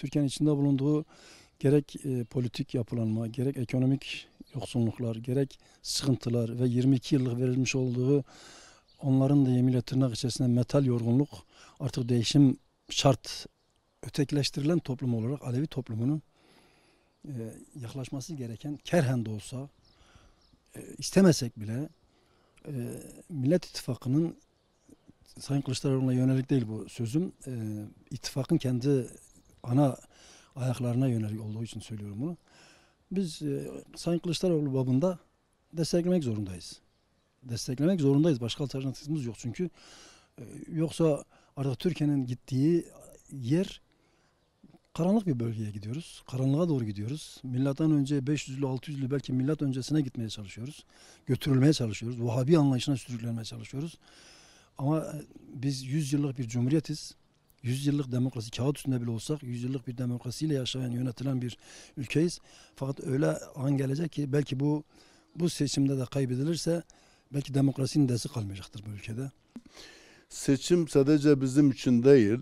Türkiye'nin içinde bulunduğu gerek e, politik yapılanma, gerek ekonomik yoksunluklar, gerek sıkıntılar ve 22 yıllık verilmiş olduğu onların da yeminle tırnak içerisinde metal yorgunluk artık değişim şart ötekleştirilen toplum olarak Alevi toplumunun e, yaklaşması gereken kerhen de olsa e, istemesek bile e, Millet İttifakı'nın Sayın Kılıçdaroğlu'na yönelik değil bu sözüm. E, ittifakın kendi ana ayaklarına yönelik olduğu için söylüyorum bunu. Biz e, Sayın Kılıçdaroğlu babında desteklemek zorundayız. Desteklemek zorundayız. Başka alternatifimiz yok çünkü. E, yoksa artık Türkiye'nin gittiği yer karanlık bir bölgeye gidiyoruz. Karanlığa doğru gidiyoruz. Millattan önce 500'lü 600'lü belki millat öncesine gitmeye çalışıyoruz. Götürülmeye çalışıyoruz. Vahabi anlayışına sürüklenmeye çalışıyoruz. Ama e, biz 100 yıllık bir cumhuriyetiz. Yüzyıllık demokrasi kağıt üstünde bile olsak yüzyıllık bir demokrasiyle yaşayan yönetilen bir ülkeyiz. Fakat öyle an gelecek ki belki bu bu seçimde de kaybedilirse belki demokrasinin desi kalmayacaktır bu ülkede. Seçim sadece bizim için değil,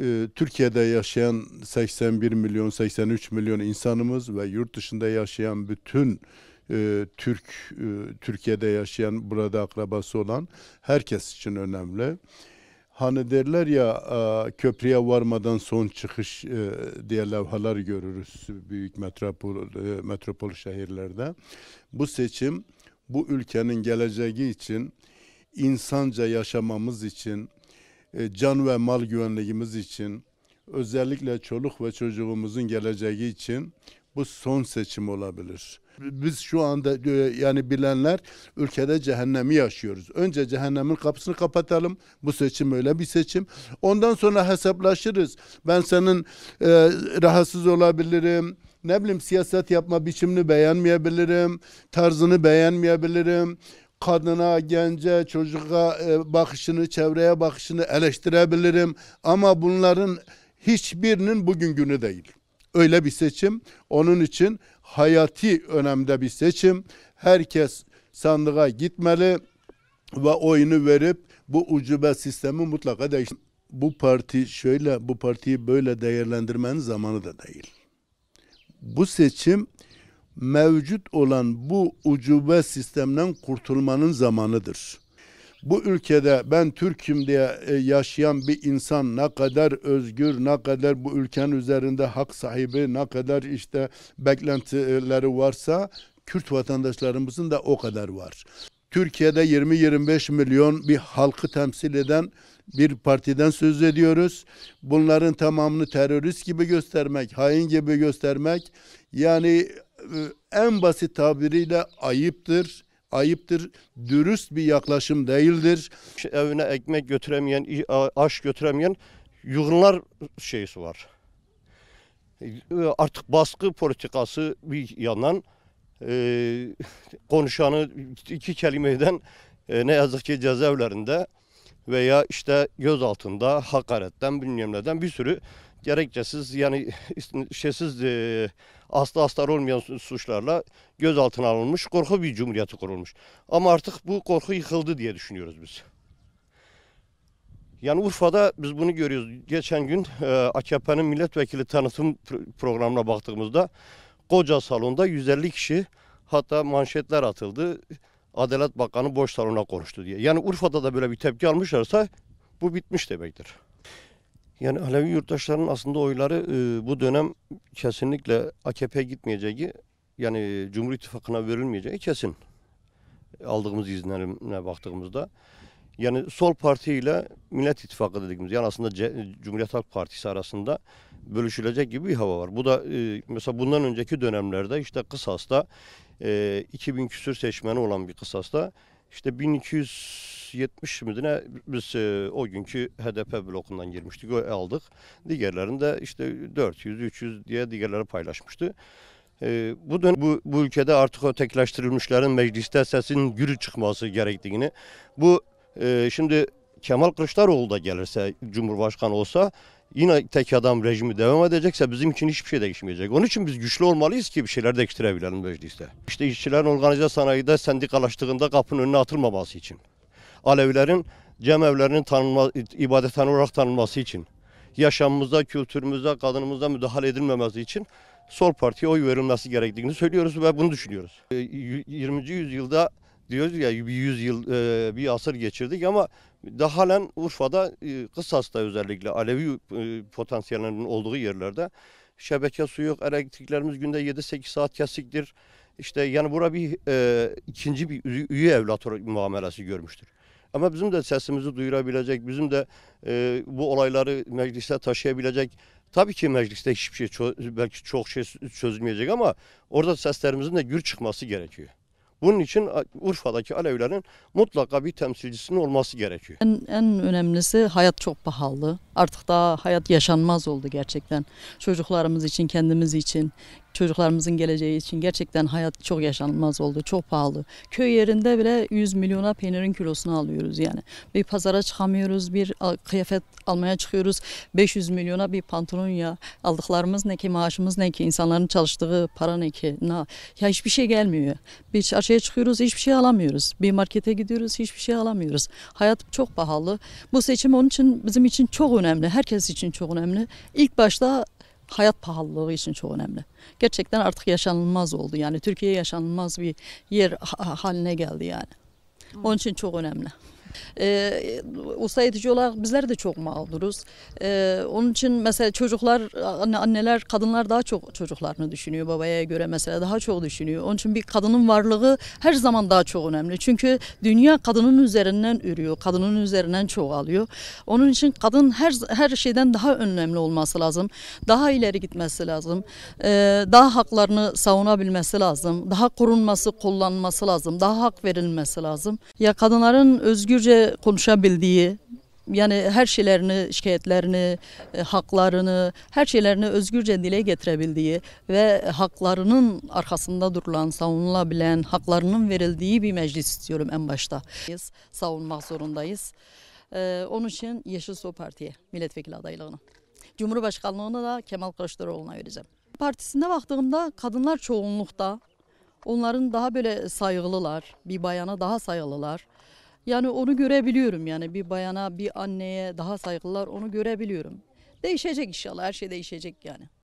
e, Türkiye'de yaşayan 81 milyon 83 milyon insanımız ve yurt dışında yaşayan bütün e, Türk e, Türkiye'de yaşayan burada akrabası olan herkes için önemli. Hani derler ya e, köprüye varmadan son çıkış e, diye levhalar görürüz büyük metropol e, metropol şehirlerde. Bu seçim bu ülkenin geleceği için insanca yaşamamız için can ve mal güvenliğimiz için özellikle çoluk ve çocuğumuzun geleceği için bu son seçim olabilir. Biz şu anda e, yani bilenler ülkede cehennemi yaşıyoruz. Önce cehennemin kapısını kapatalım. Bu seçim öyle bir seçim. Ondan sonra hesaplaşırız. Ben senin e, rahatsız olabilirim ne bileyim siyaset yapma biçimini beğenmeyebilirim, tarzını beğenmeyebilirim. Kadına, gence, çocuğa e, bakışını, çevreye bakışını eleştirebilirim ama bunların hiçbirinin bugün günü değil öyle bir seçim. Onun için hayati önemde bir seçim. Herkes sandığa gitmeli ve oyunu verip bu ucube sistemi mutlaka değiştir. Bu parti şöyle, bu partiyi böyle değerlendirmenin zamanı da değil. Bu seçim mevcut olan bu ucube sistemden kurtulmanın zamanıdır bu ülkede ben Türk'üm diye e, yaşayan bir insan ne kadar özgür, ne kadar bu ülkenin üzerinde hak sahibi, ne kadar işte beklentileri varsa Kürt vatandaşlarımızın da o kadar var. Türkiye'de 20-25 milyon bir halkı temsil eden bir partiden söz ediyoruz. Bunların tamamını terörist gibi göstermek, hain gibi göstermek yani e, en basit tabiriyle ayıptır ayıptır, dürüst bir yaklaşım değildir. Evine ekmek götüremeyen, aş götüremeyen yığınlar şeysi var. E, artık baskı politikası bir yandan e, konuşanı iki kelimeden e, ne yazık ki cezaevlerinde veya işte göz altında hakaretten bilmem neden bir sürü gerekçesiz yani şeysiz e, asla astar olmayan suçlarla gözaltına alınmış korku bir cumhuriyeti kurulmuş. Ama artık bu korku yıkıldı diye düşünüyoruz biz. Yani Urfa'da biz bunu görüyoruz. Geçen gün e, AKP'nin milletvekili tanıtım programına baktığımızda koca salonda 150 kişi hatta manşetler atıldı. Adalet Bakanı boş salona konuştu diye. Yani Urfa'da da böyle bir tepki almışlarsa bu bitmiş demektir. Yani Alevi yurttaşların aslında oyları e, bu dönem kesinlikle AKP gitmeyeceği, yani Cumhur İttifakı'na verilmeyeceği kesin. Aldığımız izinlerine baktığımızda. Yani sol parti ile Millet İttifakı dediğimiz yani aslında C Cumhuriyet Halk Partisi arasında bölüşülecek gibi bir hava var. Bu da e, mesela bundan önceki dönemlerde işte kısasta e, 2000 küsür seçmeni olan bir kısasta işte 1270 müdüne biz e, o günkü HDP blokundan girmiştik, o aldık. Diğerlerini de işte 400-300 diye diğerleri paylaşmıştı. E, bu, dön bu, bu ülkede artık o mecliste sesinin gürü çıkması gerektiğini, bu e, şimdi Kemal Kılıçdaroğlu da gelirse Cumhurbaşkanı olsa yine tek adam rejimi devam edecekse bizim için hiçbir şey değişmeyecek. Onun için biz güçlü olmalıyız ki bir şeyler değiştirebilelim mecliste. İşte işçilerin organize sanayide sendikalaştığında kapının önüne atılmaması için. Alevilerin cemevlerinin tanınma, ibadethane olarak tanınması için. Yaşamımıza, kültürümüze, kadınımıza müdahale edilmemesi için sol partiye oy verilmesi gerektiğini söylüyoruz ve bunu düşünüyoruz. 20. Ee, yüzyılda diyoruz ya bir yüzyıl e, bir asır geçirdik ama daha halen Urfa'da e, Kısas'ta özellikle Alevi e, potansiyellerinin olduğu yerlerde şebeke suyu yok, elektriklerimiz günde 7-8 saat kesiktir. İşte yani bura bir e, ikinci bir üye evlat muamelesi görmüştür. Ama bizim de sesimizi duyurabilecek, bizim de bu olayları meclise taşıyabilecek Tabii ki mecliste hiçbir şey belki çok şey çözülmeyecek ama orada seslerimizin de gür çıkması gerekiyor. Bunun için Urfa'daki Alevilerin mutlaka bir temsilcisinin olması gerekiyor. En, en önemlisi hayat çok pahalı. Artık daha hayat yaşanmaz oldu gerçekten. Çocuklarımız için, kendimiz için, çocuklarımızın geleceği için gerçekten hayat çok yaşanılmaz oldu. Çok pahalı. Köy yerinde bile 100 milyona peynirin kilosunu alıyoruz yani. Bir pazara çıkamıyoruz, bir kıyafet almaya çıkıyoruz. 500 milyona bir pantolon ya. Aldıklarımız ne ki, maaşımız ne ki, insanların çalıştığı para ne ki. Na. Ya hiçbir şey gelmiyor. Bir çarşıya çıkıyoruz, hiçbir şey alamıyoruz. Bir markete gidiyoruz, hiçbir şey alamıyoruz. Hayat çok pahalı. Bu seçim onun için bizim için çok önemli. Herkes için çok önemli. İlk başta hayat pahalılığı için çok önemli. Gerçekten artık yaşanılmaz oldu yani Türkiye yaşanılmaz bir yer haline geldi yani. Onun için çok önemli. E, usta yetici olarak bizler de çok mağduruz. E, ee, onun için mesela çocuklar, anne, anneler, kadınlar daha çok çocuklarını düşünüyor babaya göre mesela daha çok düşünüyor. Onun için bir kadının varlığı her zaman daha çok önemli. Çünkü dünya kadının üzerinden ürüyor, kadının üzerinden çoğalıyor. Onun için kadın her her şeyden daha önemli olması lazım. Daha ileri gitmesi lazım. E, daha haklarını savunabilmesi lazım. Daha korunması, kullanması lazım. Daha hak verilmesi lazım. Ya kadınların özgür Kürtçe konuşabildiği, yani her şeylerini, şikayetlerini, e, haklarını, her şeylerini özgürce dile getirebildiği ve haklarının arkasında durulan, savunulabilen, haklarının verildiği bir meclis istiyorum en başta. savunmak zorundayız. E, onun için Yeşil Sol Parti'ye milletvekili adaylığını. Cumhurbaşkanlığını da Kemal Kılıçdaroğlu'na vereceğim. Partisinde baktığımda kadınlar çoğunlukta. Onların daha böyle saygılılar, bir bayana daha saygılılar. Yani onu görebiliyorum yani bir bayana bir anneye daha saygılar onu görebiliyorum. Değişecek inşallah her şey değişecek yani.